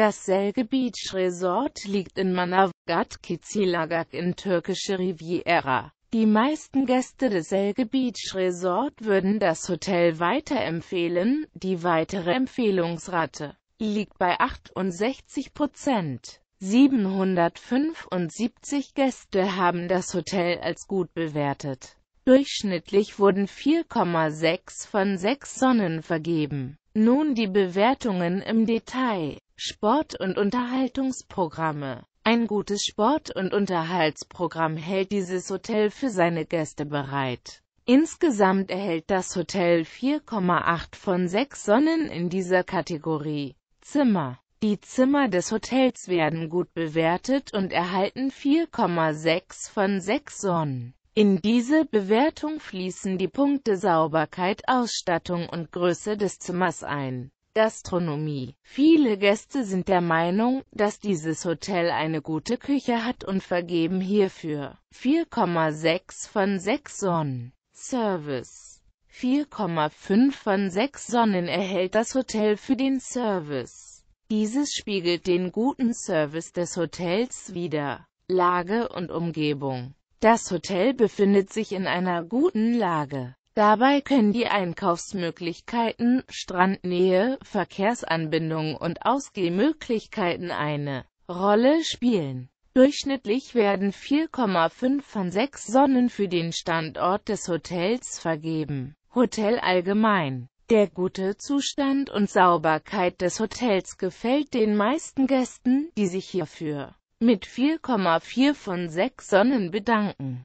Das Selge Beach Resort liegt in Manavgat Kizilagak in türkische Riviera. Die meisten Gäste des Selge Beach Resort würden das Hotel weiterempfehlen, die weitere Empfehlungsrate liegt bei 68 Prozent. 775 Gäste haben das Hotel als gut bewertet. Durchschnittlich wurden 4,6 von 6 Sonnen vergeben. Nun die Bewertungen im Detail. Sport- und Unterhaltungsprogramme Ein gutes Sport- und Unterhaltsprogramm hält dieses Hotel für seine Gäste bereit. Insgesamt erhält das Hotel 4,8 von 6 Sonnen in dieser Kategorie. Zimmer Die Zimmer des Hotels werden gut bewertet und erhalten 4,6 von 6 Sonnen. In diese Bewertung fließen die Punkte Sauberkeit, Ausstattung und Größe des Zimmers ein. Gastronomie. Viele Gäste sind der Meinung, dass dieses Hotel eine gute Küche hat und vergeben hierfür 4,6 von 6 Sonnen. Service 4,5 von 6 Sonnen erhält das Hotel für den Service. Dieses spiegelt den guten Service des Hotels wider. Lage und Umgebung Das Hotel befindet sich in einer guten Lage. Dabei können die Einkaufsmöglichkeiten, Strandnähe, Verkehrsanbindungen und Ausgehmöglichkeiten eine Rolle spielen. Durchschnittlich werden 4,5 von 6 Sonnen für den Standort des Hotels vergeben. Hotel allgemein. Der gute Zustand und Sauberkeit des Hotels gefällt den meisten Gästen, die sich hierfür mit 4,4 von 6 Sonnen bedanken.